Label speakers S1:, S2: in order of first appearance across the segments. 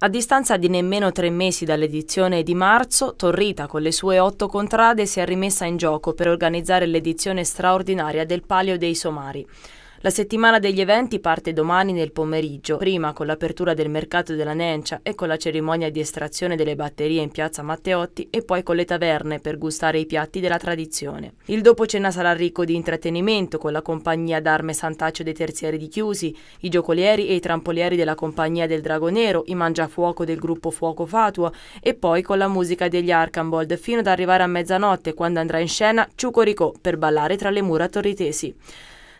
S1: A distanza di nemmeno tre mesi dall'edizione di marzo, Torrita con le sue otto contrade si è rimessa in gioco per organizzare l'edizione straordinaria del Palio dei Somari. La settimana degli eventi parte domani nel pomeriggio, prima con l'apertura del mercato della Nencia e con la cerimonia di estrazione delle batterie in piazza Matteotti e poi con le taverne per gustare i piatti della tradizione. Il dopo cena sarà ricco di intrattenimento con la compagnia d'arme Santaccio dei Terzieri di Chiusi, i giocolieri e i trampolieri della compagnia del Drago Nero, i mangiafuoco del gruppo Fuoco Fatua e poi con la musica degli Arcambold fino ad arrivare a mezzanotte quando andrà in scena Ciucoricò per ballare tra le mura torritesi.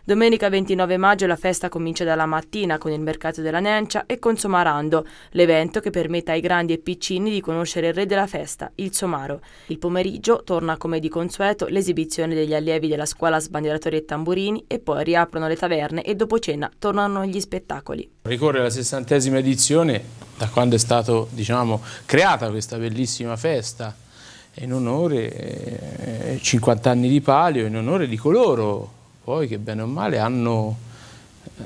S1: Domenica 29 maggio la festa comincia dalla mattina con il mercato della Nencia e con Somarando, l'evento che permette ai grandi e piccini di conoscere il re della festa, il Somaro. Il pomeriggio torna come di consueto l'esibizione degli allievi della scuola Sbandieratori e Tamburini e poi riaprono le taverne e dopo cena tornano gli spettacoli.
S2: Ricorre la sessantesima edizione da quando è stata diciamo, creata questa bellissima festa in onore eh, 50 eh, anni di Palio, in onore di coloro poi che bene o male hanno eh,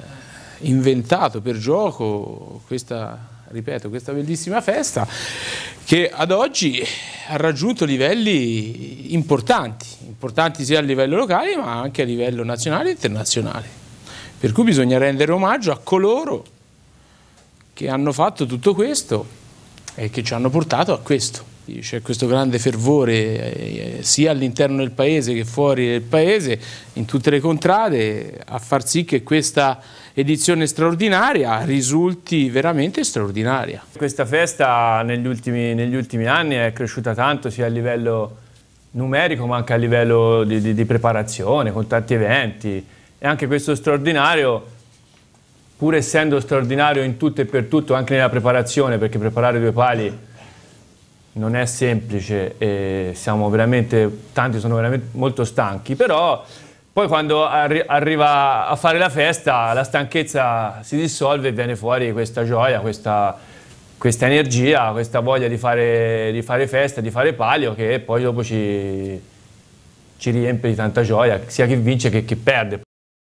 S2: inventato per gioco questa, ripeto, questa bellissima festa che ad oggi ha raggiunto livelli importanti, importanti sia a livello locale ma anche a livello nazionale e internazionale. Per cui bisogna rendere omaggio a coloro che hanno fatto tutto questo e che ci hanno portato a questo c'è questo grande fervore eh, eh, sia all'interno del paese che fuori del paese, in tutte le contrade, a far sì che questa edizione straordinaria risulti veramente straordinaria. Questa festa negli ultimi, negli ultimi anni è cresciuta tanto sia a livello
S3: numerico ma anche a livello di, di, di preparazione, con tanti eventi e anche questo straordinario pur essendo straordinario in tutto e per tutto anche nella preparazione perché preparare due pali non è semplice e siamo veramente, tanti sono veramente molto stanchi, però poi quando arri arriva a fare la festa la stanchezza si dissolve e viene fuori questa gioia, questa, questa energia, questa voglia di fare, di fare, festa, di fare palio che poi dopo ci, ci riempie di tanta gioia, sia chi vince che chi perde.